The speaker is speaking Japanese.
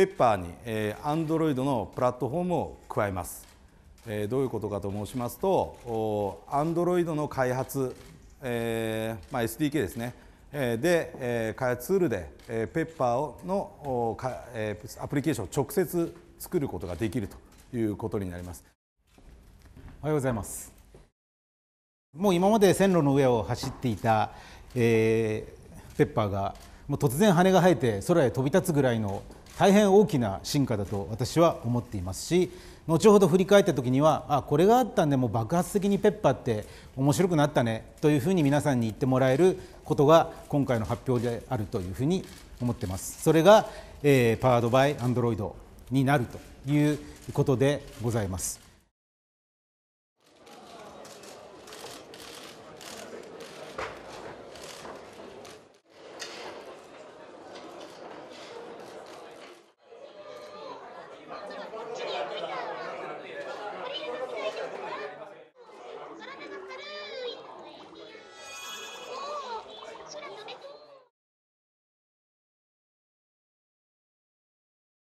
ペッパーに、えー、Android のプラットフォームを加えます、えー、どういうことかと申しますと Android の開発、えーまあ、SDK ですねで、えー、開発ツールで、えー、ペッパーのか、えー、アプリケーションを直接作ることができるということになりますおはようございますもう今まで線路の上を走っていた、えー、ペッパーがもう突然羽が生えて空へ飛び立つぐらいの大変大きな進化だと私は思っていますし後ほど振り返った時にはあこれがあったんでもう爆発的にペッパーって面白くなったねというふうに皆さんに言ってもらえることが今回の発表であるというふうに思ってますそれが、えー、パワードバイアンドロイドになるということでございます